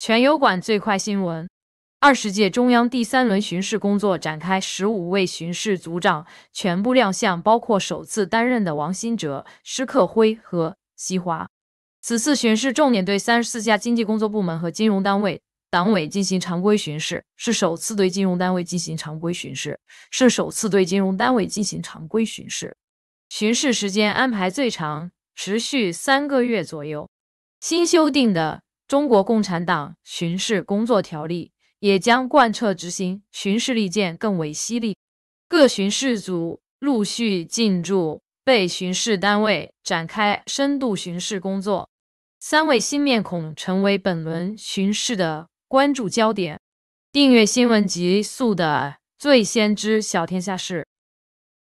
全油管最快新闻：二十届中央第三轮巡视工作展开，十五位巡视组长全部亮相，包括首次担任的王新哲、施克辉和西华。此次巡视重点对三十四家经济工作部门和金融单位党委进行常规巡视，是首次对金融单位进行常规巡视，是首次对金融单位进行常规巡视。巡视时间安排最长，持续三个月左右。新修订的。中国共产党巡视工作条例也将贯彻执行，巡视利剑更为犀利。各巡视组陆续进驻被巡视单位，展开深度巡视工作。三位新面孔成为本轮巡视的关注焦点。订阅新闻极速的，最先知晓天下事。